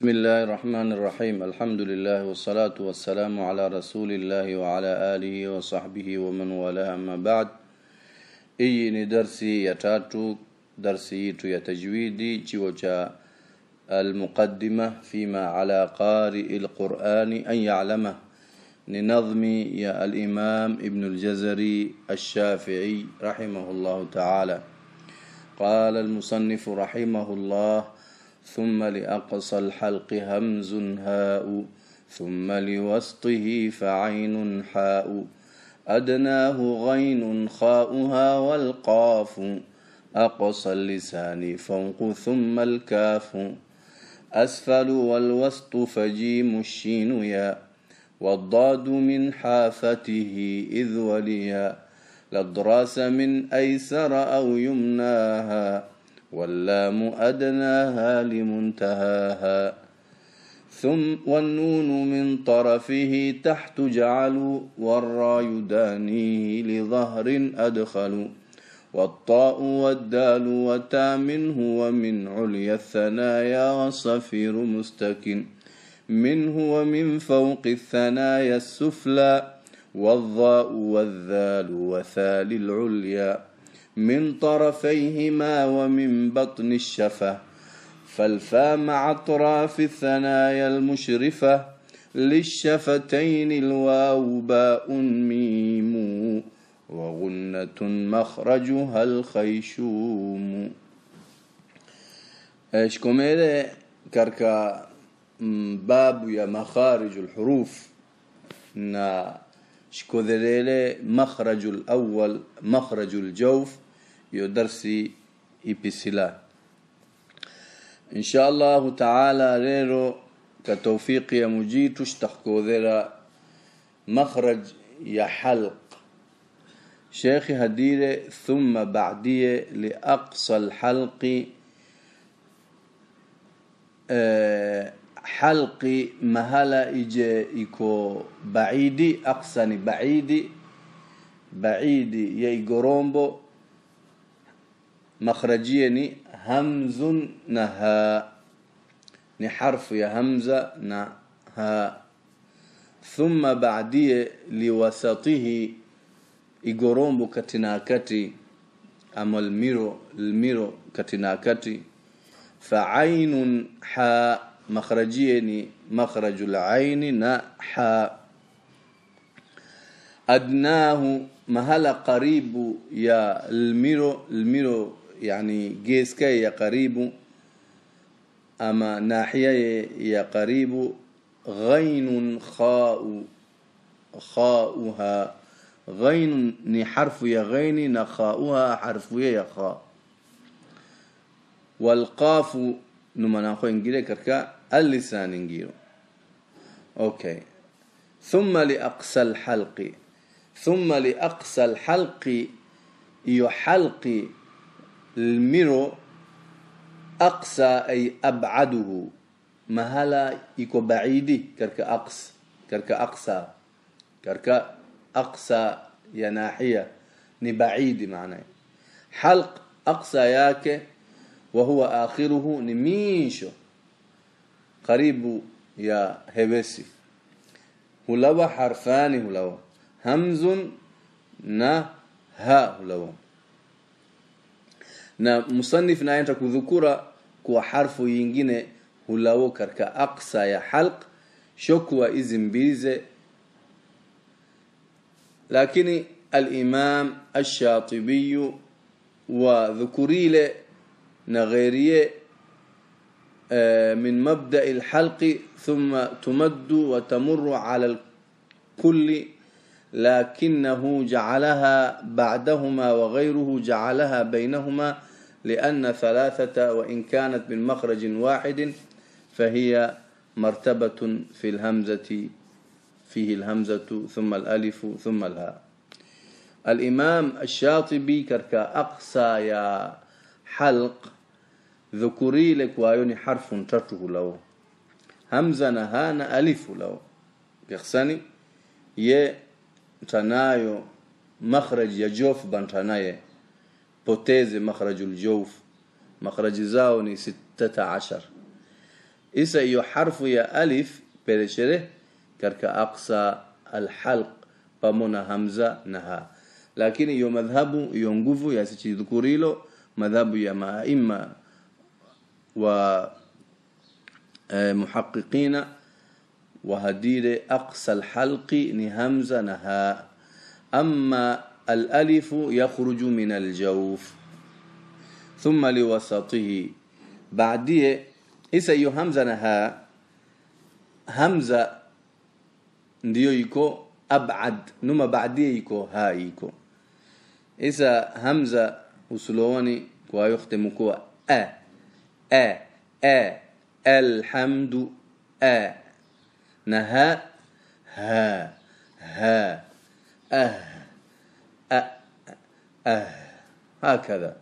بسم الله الرحمن الرحيم الحمد لله والصلاة والسلام على رسول الله وعلى آله وصحبه ومن والاه أما بعد إيني درسي يتاتو درسي يتجويدي جوجا المقدمة فيما على قارئ القرآن أن يعلمه لنظم يا الإمام ابن الجزري الشافعي رحمه الله تعالى قال المصنف رحمه الله ثم لأقصى الحلق همز هاء ثم لوسطه فعين حاء أدناه غين خاؤها والقاف أقصى اللسان فوق ثم الكاف أسفل والوسط فجيم الشين يا والضاد من حافته إذ وليا لدراس من أيسر أو يمناها واللام أدناها لمنتهاها ثم والنون من طرفه تحت جعل والرا يدانيه لظهر أدخل والطاء والدال وتا منه ومن عليا الثنايا والصفير مستكن منه ومن فوق الثنايا السفلى والظاء والذال وثال العليا من طرفيهما ومن بطن الشفة فالفا مع أطراف الثنايا المشرفة للشفتين الواو باء ميم وغنة مخرجها الخيشوم ايش كوميدي كركا باب يا مخارج الحروف نا شكو مخرج الأول مخرج الجوف یو درسی اپیسیلا ان شاء الله تعالى ريرو كتوفيق يا مجي تشتحكو ذرا مخرج يا حلق شيخ هديرة ثم بعدية لأقصى الحلق آه، حلق حلقي مهلا إجي إكو بعيدي أقصني بعيدي بعيدي يا إيجورومبو مخرجيني همز نها نحرف يا همزة نها ثم بعديه لوسطه igorombo katina أما الميرو الميرو almiro فعين حاء مخرجين مخرج العين نا أدناه مهل قريب يا الميرو الميرو يعني جيسكا يا قريب أما ناحية يا قريب غين خاء خاؤها غين ني حرف يا غين نخاؤها حرف يا خاء والقاف نما ناخو انجيري كركا اللسان انجيرو اوكي ثم لأقصى الحلق ثم لأقصى الحلق يحلق الميرو أقصى أي أبعده ما هلا يكو بعيدي كرك أقص كرك أقصى كرك أقصى يا ناحية نبعيدي معنى حلق أقصى ياك وهو آخره نميشو قريب يا هبسي هلوا حرفان هلوا همز نه ها هلوا na musannif na naye kudhukura kuwa harfu yingine hulawo katika aqsa ya halq shokwa hizi mbili lakini al-imam ash-shatibi wa dhukurile na ghairiye من مبدا الحلق ثم تمد وتمر على الكل لكنه جعلها بعدهما وغيره جعلها بينهما لأن ثلاثة وإن كانت من مخرج واحد فهي مرتبة في الهمزة فيه الهمزة ثم الألف ثم الهاء الإمام الشاطبي كركا أقصى يا حلق ذكري لك ويوني حرف ترته له همزة نهانا ألف له يخسني ي تنايو مخرج يجوف بنتنايه بوتيزي مخرج الجوف مخرج زاوني ستة عشر إسا إيو حرف يا ألف برشره كرك أقصى الحلق بمنا همزة نها لكن إيو مذهب إيو نقوف يا سيشي ذكوريلو مذهب يا ما إما ومحققين وهدير أقصى الحلق نهمزة نها أما الألف يخرج من الجوف ثم لوسطه بعديه إسا همزة نها همزة ديويكو أبعد نما ها يكو إسا همزة وسلواني كوا يختم كوا أ أ أ الحمد أ نها ها ها أه أه هكذا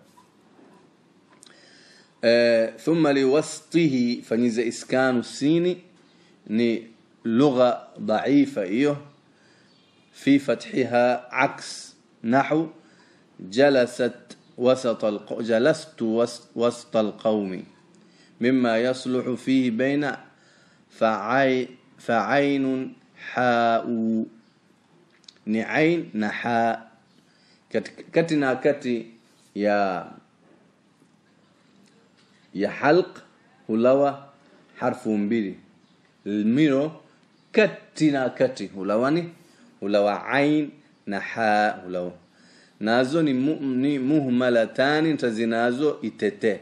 أه ثم لوسطه فنيزا إسكان السين ني لغة ضعيفة إيه في فتحها عكس نحو جلست وسط الق... جلست وسط القوم مما يصلح فيه بين فعي... فعين حاء نعين نحاء kati, kati na kati ya ya halq hulawa harfu mbili miro kati na kati hulawani hulawa ain na ha hulawa nazo ni, mu, ni muhmalatani tazinazo itete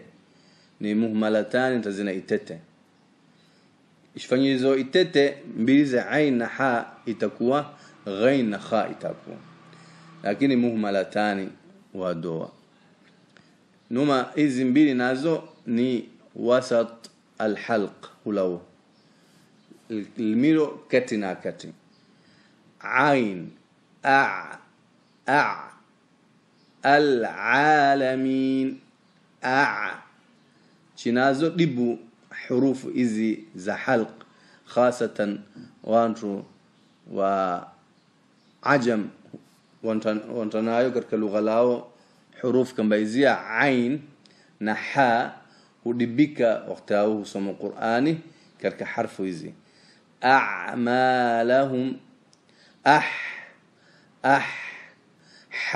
ni muhmalatani tazina itete ishfanyizo itete mbili za ain na ha itakuwa ghain na kha itakuwa lakini muhmalatani wa doa numa hizi mbili nazo ni wasat alhalq hulawo الميلو كتي نا كتي عين أع أع العالمين أع تنازو دبو حروف إزي ذا حلق خاصة وانتو وعجم وانتنايو قرك لغلاو حروف كمبيزية عين نحا ودبيكا وقتاوه سمو قرآني كرك حرف ويزي أعمالهم أح أح ح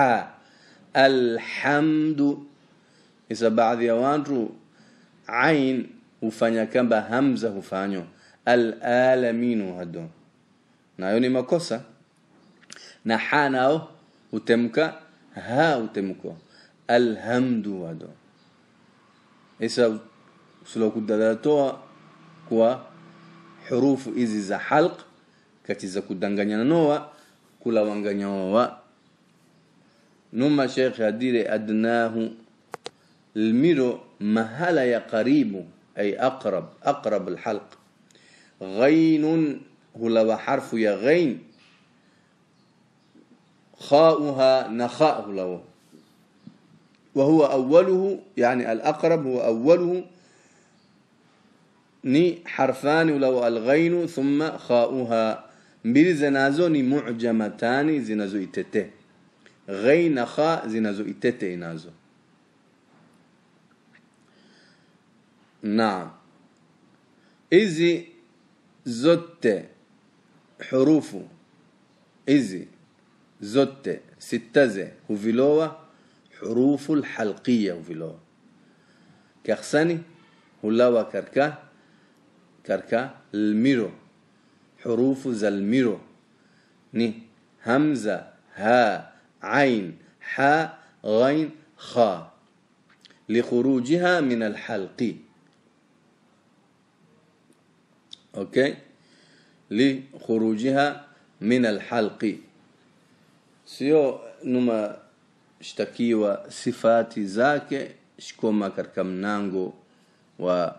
الحمد إذا بعض يوانرو عين hufanya kamba hamza hufanywa alalaminu hado nayo ni makosa na ha nao وتمك ها وتمك الحمد وادو إسا سلوك الدلالتو كوا حروف إزي زا حلق كتي زا كدنغانيا نوا كلا وانغانيا نوا نوما شيخ هديري أدناه الميرو مهلا يا قريب أي أقرب أقرب الحلق غين هو لو حرف يا غين خاؤها نخاء له وهو أوله يعني الأقرب هو أوله ني حرفان لو الغين ثم خاؤها بيري زنازو ني معجمتان زنازو إتته غين خاء زنازو إتته نازو نعم إزي زت حروف إزي زوتة ستزة وفيلوة حروف الحلقية وفيلوة كخساني هلاوة كركا كركا الميرو حروف زلميرو ني همزة ها عين حا غين خا لخروجها من الحلق أوكي لخروجها من الحلق sio numa shtakiwa sifati zake shikoma katika mnango wa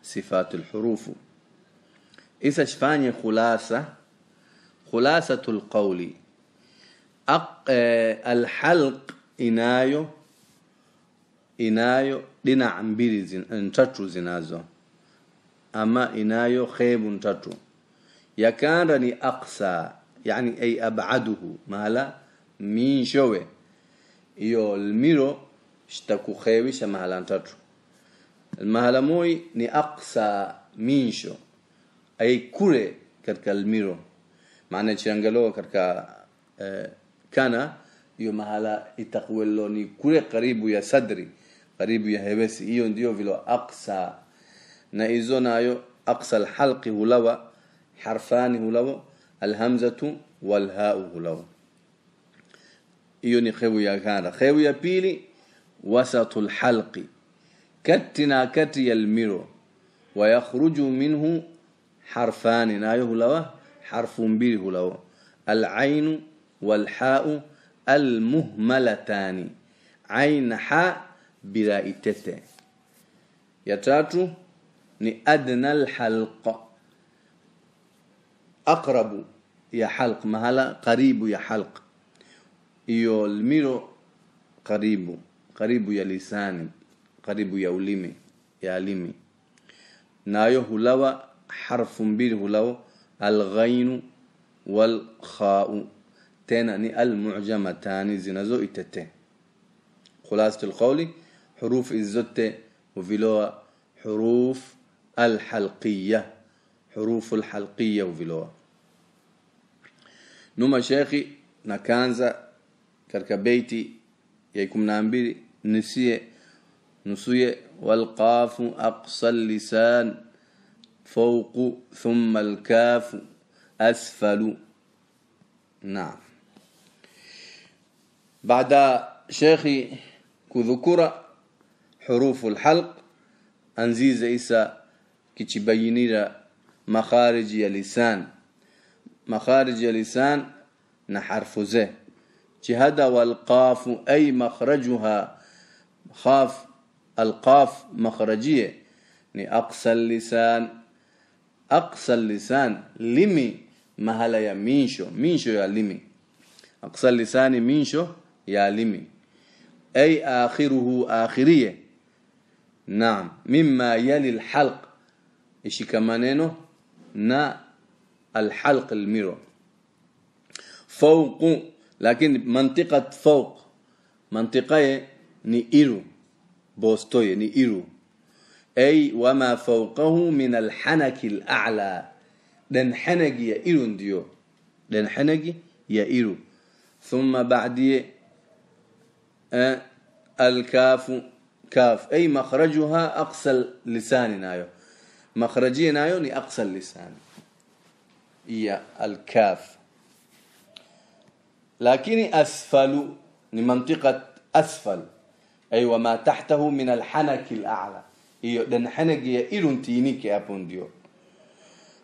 sifatu lhurufu isa shfanye khulasa khulasatu lqauli e, alhalq inayo inayo dina mbili zin, tatu zinazo ama inayo khaybu tatu yakanda ni aqsa yani ay abaduhu mala minshowe iyo lmiro shtakuhewisha mahala tatu mahala moi ni aksa minsho aikure katka lmiro maana chirangalo katika uh, eh, kana hiyo mahala itakwelo ni kure karibu ya sadri karibu ya hevesi hiyo ndio vilo aksa na hizo nayo aksa alhalqi hulawa harfani hulawo alhamzatu walhau hulawa يوني خويا كان خويا بيلي وسط الحلق كتنا كتي الميرو ويخرج منه حرفان نايه لوا حرف بيه لوا العين والحاء المهملتان عين حاء برائتته يتاتو ni أدنى الحلق أقرب يا حلق mahala قريب يا حلق hiyo lmiro karibu karibu ya lisani karibu ya ulimi ya alimi nayo hulawa harfu mbili hulawa alghainu والخاء تنني المعجمتان زنزو اتت خلاصة القول حروف الزت وفيلوا حروف الحلقية حروف الحلقية وفيلوا نما شيخي نكانزا كرك بيتي يكم نامبري نسيه نسيه والقاف أقصى اللسان فوق ثم الكاف أسفل نعم بعد شيخي كذكرة حروف الحلق أنزيز إيسا كتبيني مخارج اللسان مخارج اللسان نحرف زه جهada walqaafu ay mahrajuha qaaf alqaaf mahrajiye ni aqsa lisan aqsa lisan limi mahala ya minsho minsho ya limi aqsa lisani minsho ya limi ay akhiruhu akhiriye naam mima yali lhalq ishika maneno na alhalq lmiro لكن منطقة فوق منطقة نئرو بوستوي نئرو أي وما فوقه من الحنك الأعلى حنك يا إيرون ديو حنك يا إيرو ثم بعدي أه الكاف كاف أي مخرجها أقصى اللسان نايو مخرجي نايو أقصى اللسان يا الكاف lakini asfalu ni mantiqa asfal ay wamaa taxtahu min alxanaki lacla iyo dhanxanagiya iluntiinike hapo ndio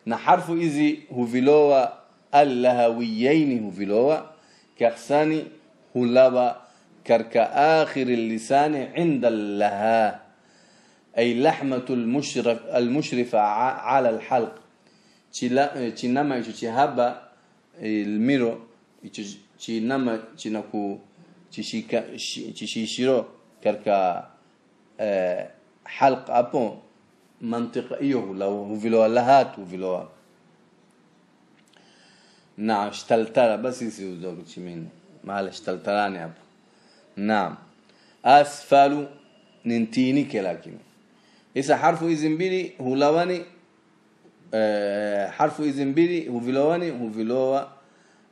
na harfu hizi huvilowa allahawiyaini huvilowa karsani hulawa karka akhiri lisani cinda laha ay lahmatu almushrifa ala alhalq cinama eh, icho chihaba ilmiro eh, icho chinama china ku chishika chishishiro karka xalq eh, apo mantiqa iyo huviloa lahat huviloa naam shtaltala basi hizi udogo chimini mahala shtaltalani hapo naam asfalu ni ntiinike isa harfu hizi mbili hulawani eh, harfu hizi mbili huvilowani huvilowa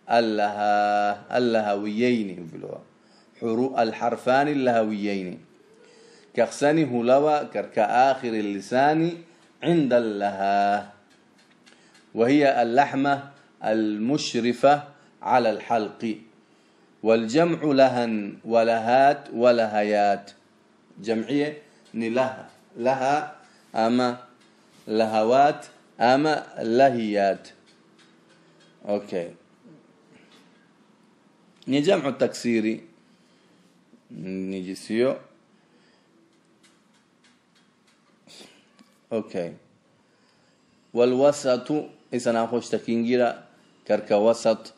alhawiyeyni alxarfaani alhawiyeyni kaqsani hulaba karka aakhiri lisaani cinda allahaa wahiya allaxma almushrifa cala alxalqi waljamcu lahan walahaat walahayaat jamciye ni laha laha ama lahawaat ama lahiyaat okay ni jamcu taksiri nijisiyo okay walwasatu isanako shtakingira karka wasat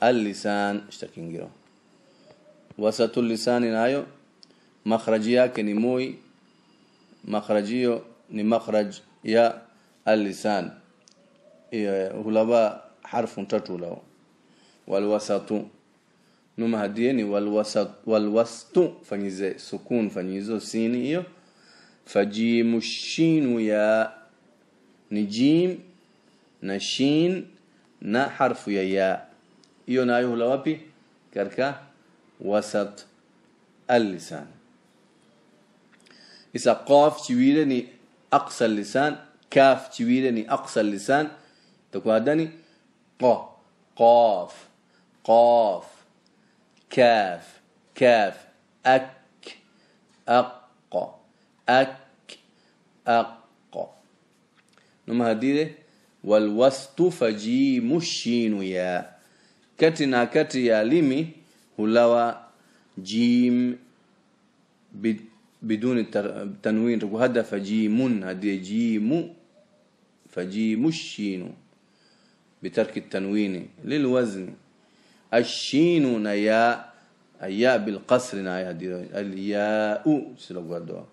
allisan shtakingiro wasatu lisani nayo makhraji yake ni moi makhrajiyo ni makhraj ya allisan hulaba harfu tatu lao walwasatu نو مهدية ني والوسط والوسط فنيزة سكون فنيزة سيني فجيم الشين يا نجيم نشين نا حرف يا يا يو نايو لوابي كركا وسط اللسان إذا قاف تويرني أقصى اللسان كاف تويرني أقصى اللسان تقول هذاني قاف قاف قاف كاف كاف أك أق أك أق نما هديه والوسط فجي مشين يا كتنا كت يا لمي هلوا جيم بدون التنوين وهذا فجيم هدي جيم فجي مشين بترك التنوين للوزن ashiinuna yaa aya bilqasrina alyaau sila guardoa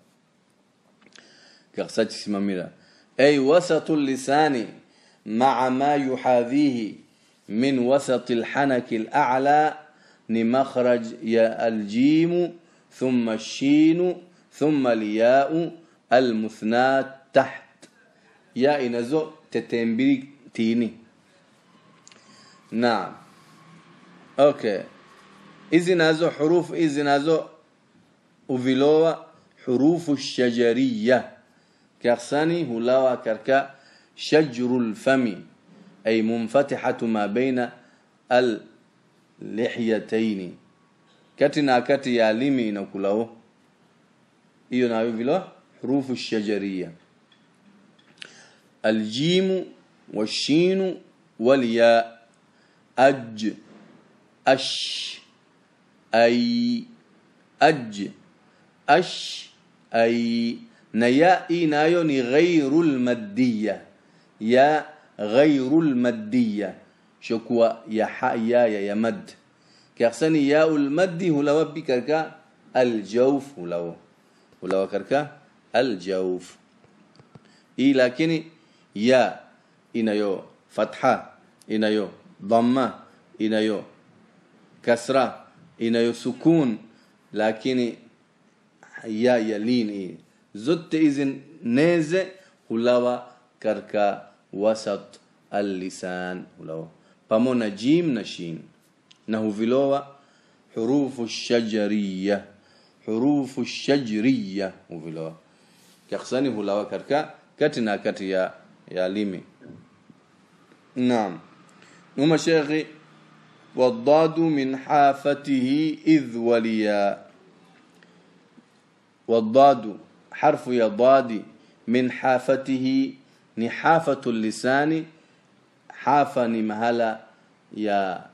Garçat simamira ay wasatu lisani maca ma yuxaadiihi min wasati alxanaki alaclaa limakhraj ya aljiimu ثم الشين ثم الياء المثنى تحت يا إنزو تتنبري تيني نعم Okay, hizi nazo hurufu hizi nazo uvilowa hurufu shajariya كغساني هلاوا كركا شجر الفم أي منفتحة ما بين اللحيتين كتنا كتي يالمي نكلو إيو ناوي بلو حروف الشجرية الجيم والشين والياء أج أش أي أج أش أي نيائي نايون غير المادية يا غير المادية شكوى يا حيا يا يا مد كأحسني يا المد هلو بكركا الجوف هلاو هلو كركا الجوف إي لكن يا يو فتحة يو ضمة يو kasra inayosukun lakini ya ya lini zote hizi neze hulawa karka wasat alisan hulawa pamona jim na shin na huvilowa hurufu shajariya hurufu shajriya huvilowa kaksani hulawa karka kati na kati ya ya limi naam numa shekhi والضاد من حافته إذ وليا والضاد حرف يضاد من حافته نحافة اللسان حافة نمهلا يا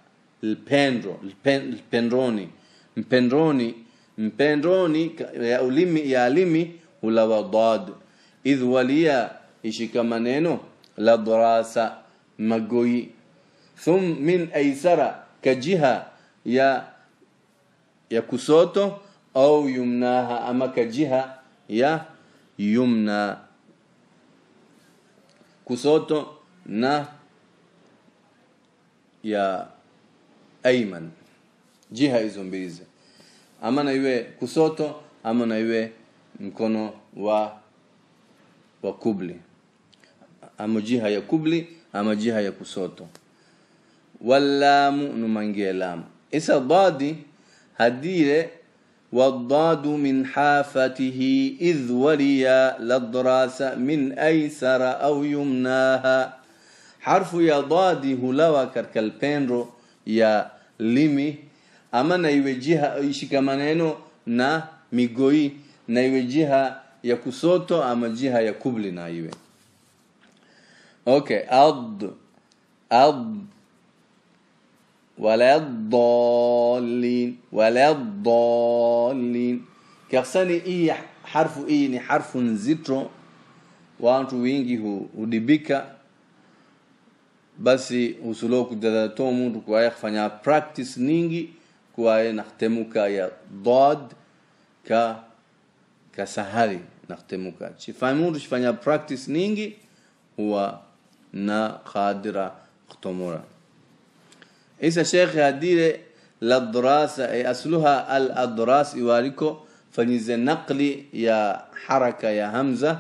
البندرو البندروني البندروني البندروني يا أوليمي يا أوليمي ولا وضاد إذ وليا إيش كمانينو لا دراسة مجوي ثم من أيسره kajiha ya ya kusoto au yumnaha ama kajiha ya yumna kusoto na ya aiman jiha hizo mbili ama na iwe kusoto ama na iwe mkono wa wa kubli ama jiha ya kubli ama jiha ya kusoto wallaamu numan gee isa daadi haddii le min xaafatihi id waliya ladraasa min aysara aw yumnaaha xarfu ya daadi hulawa karkalpendro ya limi ama naiwejiha ishikamaneno na migoi na ya kusoto ama jiha ya kubli na okay ad ad ولا الضالين ولا الضالين kiasani hii harfu hii ni harfu nzito watu wengi hudibika basi usulo kujadala to mtu kwa kufanya practice nyingi kwa nakhtemuka ya dad ka ka sahali nakhtemuka chifamu shifanya practice nyingi huwa na qadira kutomora عيسى شيخ هديره للدراسة أي أصلها الأدراس إواريكو فنيز نقلي يا حركة يا همزة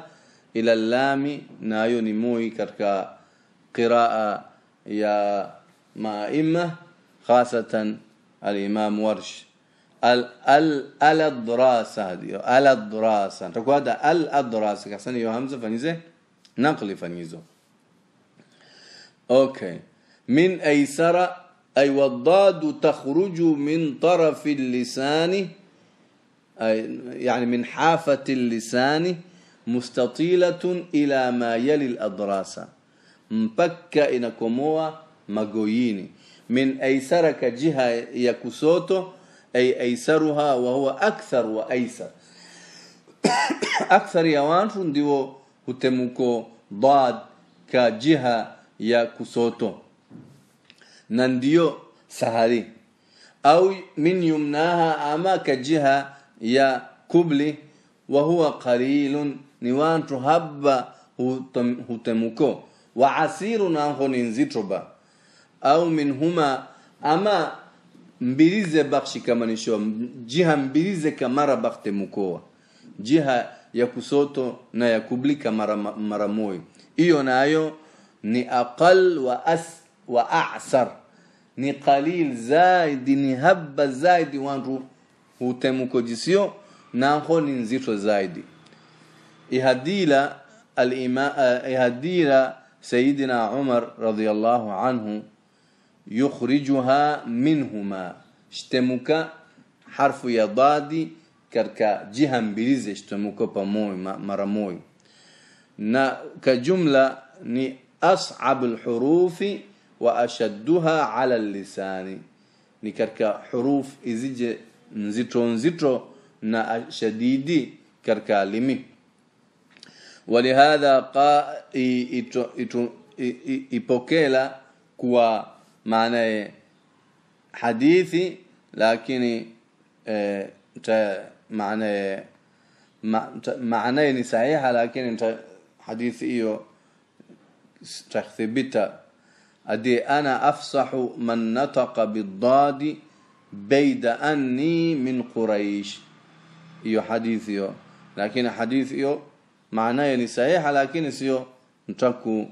إلى اللام نايو نموي كركا قراءة يا ما إما خاصة الإمام ورش ال ال ال الدراسة هذه ال الدراسة تقول هذا ال الدراسة كحسن يو همزة فنيزة نقلي فنيزو أوكي من أيسر أي والضاد تخرج من طرف اللسان أي يعني من حافة اللسان مستطيلة إلى ما يلي الأضراس مبكة إنكموا مجوين من أيسرك جهة يكسوتو أي أيسرها وهو أكثر وأيسر أكثر يوان فنديو هتموكو ضاد كجهة يكسوتو nandiyo sahari aw min yumnaha ama kajiha ya kubli wa huwa qalilun ni wantu habba hutemuko wa asirun anho ni nzitoba au minhuma ama mbirize bakshikamanisho jiha mbirize kamara baktemukoa jiha ya kusoto na ya kublika mara, mara moyo hiyo nayo ni aqal wa, as, wa asar ni qalil zaidi, ni habba zaidi, wandu hutemukojisio naho ni nzito zaidi. Ihadila alima ihadila sayidina Umar radiyallahu anhu yukhrijuha minhuma shtemuka harfu ya dadi karka jiham bilize shtemuka pa moy mara moy na ka jumla ni as'ab alhurufi waashadduha ala lisani ni katika huruf izije nzito nzito na shadidi katika limi walihadha qa ipokela kuwa maana hadithi lakini eh, maana maana ni sahiha lakini hadithi hiyo أدي أنا أفصح من نطق بالضاد بيد أني من قريش يو حديث يو لكن حديث يو معناه يعني صحيح لكن سيو نتركو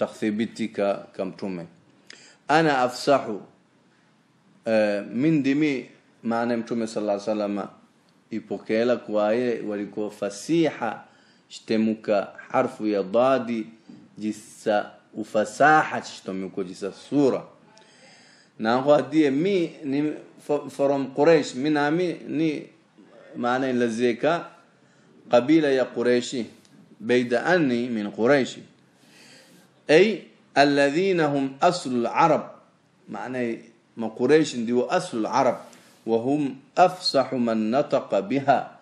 شخصي بيتي كم تومي أنا أفصح آه، من دمي معنى متومي صلى الله عليه وسلم يبوكيلا كواي وليكو فسيحة اشتمك حرف يضادي جسا وفساحة تشتمكوجيس الصورة نانغو دي مي ني فروم قريش من امي ني معنى لزيكا قبيلة يا قريشي بيد أني من قريش أي الذين هم أصل العرب معنى ما قريش دي أصل العرب وهم أفصح من نطق بها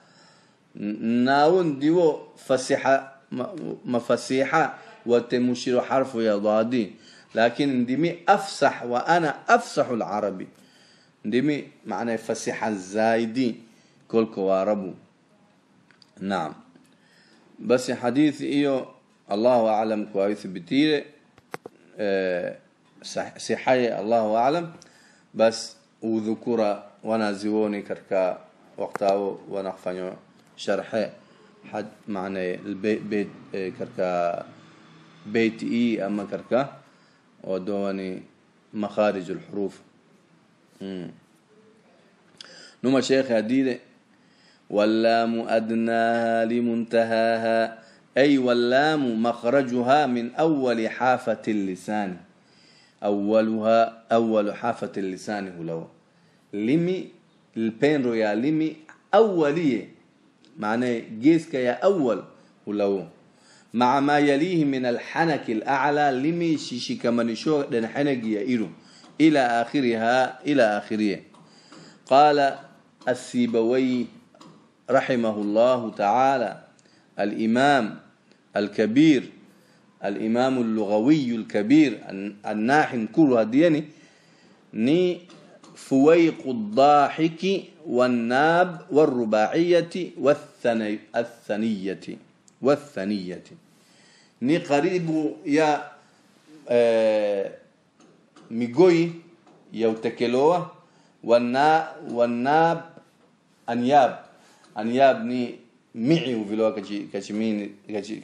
ناون ديو فسيحة مفسيحة وتمشير حرف حرف يضادي لكن دمي أفصح وأنا أفصح العربي دمي معنى فسيح الزايدي كل كوارب نعم بس حديث إيو الله أعلم كويس بتيرة أه الله أعلم بس وذكر وانا زيوني كركا وقتاو وانا شرحه حد معنى البيت بيت آه، كركا بيتي أما كركا ودواني مخارج الحروف نوما شيخ هديده واللام أدناها لمنتهاها أي واللام مخرجها من أول حافة اللسان أولها أول حافة اللسان هو لمي البين رويا لمي أولية معناه جيسك يا أول هو مع ما يليه من الحنك الأعلى لمي شيشيكمانيشو دن حنك إلو إلى آخرها إلى آخره قال السيبوي رحمه الله تعالى الإمام الكبير الإمام اللغوي الكبير الناحن كل هديني ني فويق الضاحك والناب والرباعية والثنية والثنية والثنية ni karibu ya e, migoi ya utekeloa wana wanab anyab anyab ni miu vile kachimini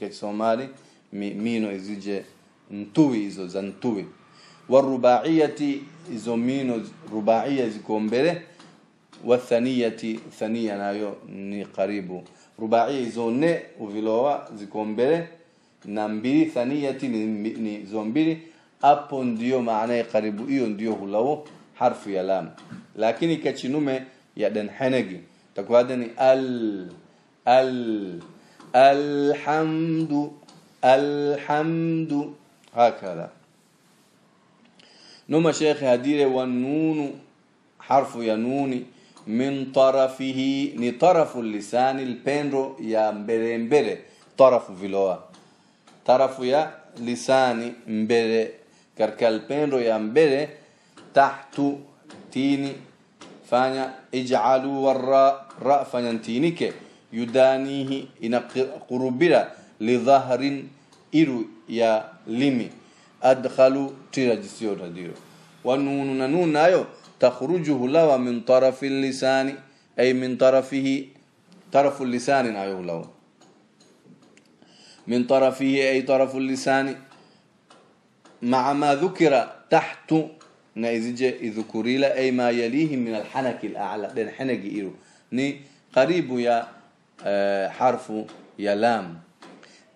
kachisomali mino izije ntui hizo za ntui warubaiyati hizo mino rubaiya ziko mbele wa thaniyati thania nayo ni karibu rubaiya hizo ne uvilowa ziko mbele na mbili thaniyati ni, ni zo mbili hapo ndio maana ya karibu hiyo ndio hulao harfu ya lam lakini kachinume ya danhanagi takwa ni al al alhamdu alhamdu الحمد الحمد هكذا نوم شيخ هدير والنون حرف ينون من طرفه نطرف اللسان البندرو يا مبرمبره طرف فيلوه طرف يا لساني مبره كركالبين يا مبره تحت تيني فانا اجعلوا والراء راء فانا تينيك يدانيه إن قربرا لظهر إرو يا لمي أدخلوا تيرجسيو تديرو ونون نون أيو تخرجه لوا من طرف اللسان أي من طرفه طرف اللسان أيو لوا من طرفه أي طرف اللسان مع ما ذكر تحت نايزجه ذكريلا أي ما يليه من الحنك الأعلى لأن حنك إيرو ني قريب يا آه، حرف يا لام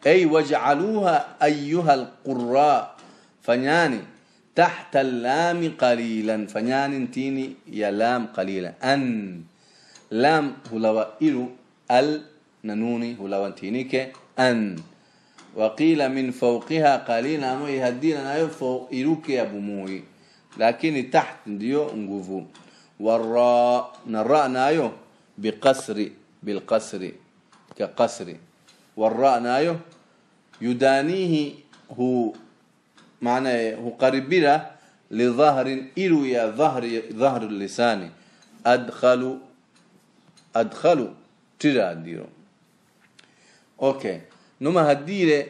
أي واجعلوها أيها القراء فنياني تحت اللام قليلا فنان تيني لام قليلا أن لام هلوائل ال ننوني هلوانتينيك أن وقيل من فوقها قليلا موي هدينا نايفو فوق ابو موي لكن تحت ديو نقفو والراء نراء نايو بقصر بالقصر كقصر والراء نايو يدانيه هو معناه هو قربيره لظهر يا ظهر ظهر اللسان أدخل أدخل ترى ديو أوكي numa haddiile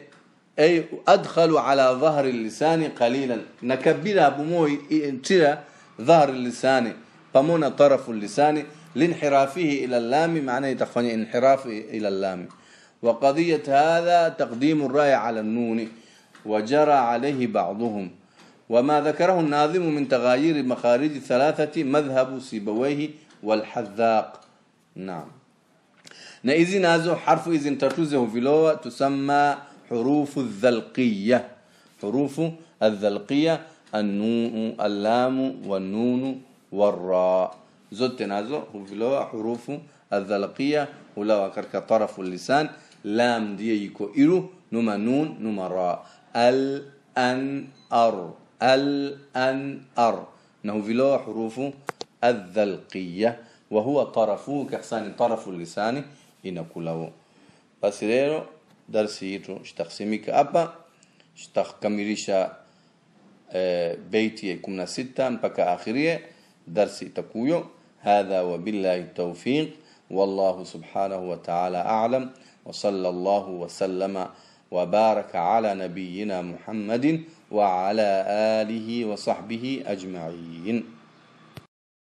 ay adkhalu calaa dahri lisaani qaliilan nakabira bumoy tira dhahr lisaani pamona tarafu lisaani linxiraafihi ila allaami macnahi takfanya inxiraaf ila allaami وqadiyة hada taqdiim الra'i calى الnuuni wajara calayhi bacduhm wma dakarahu الnaadimu min tagaayiri makhaarij الثalaaثaةi madhabu sibawayhi wاlxadaaq nam نايزي نازو حرف إذن ترتوزه في لغة تسمى حروف الذلقية حروف الذلقية النوء اللام والنون والراء زدت نازو هو في لغة حروف الذلقية ولا وكرك طرف اللسان لام دي يكو إرو نما نون نما راء الأن أر الأن أر نهو في لغة حروف الذلقية وهو طرفه كحسان طرف اللسان inakulawo basi leo darsi yetu itakusimika hapa tutakamilisha e, beiti ya 16 mpaka akhirie darsi itakuyo hadha wabillahi tawfiq والله سبحانه وتعالى أعلم وصلى الله وسلم وبارك على نبينا محمد وعلى آله وصحبه أجمعين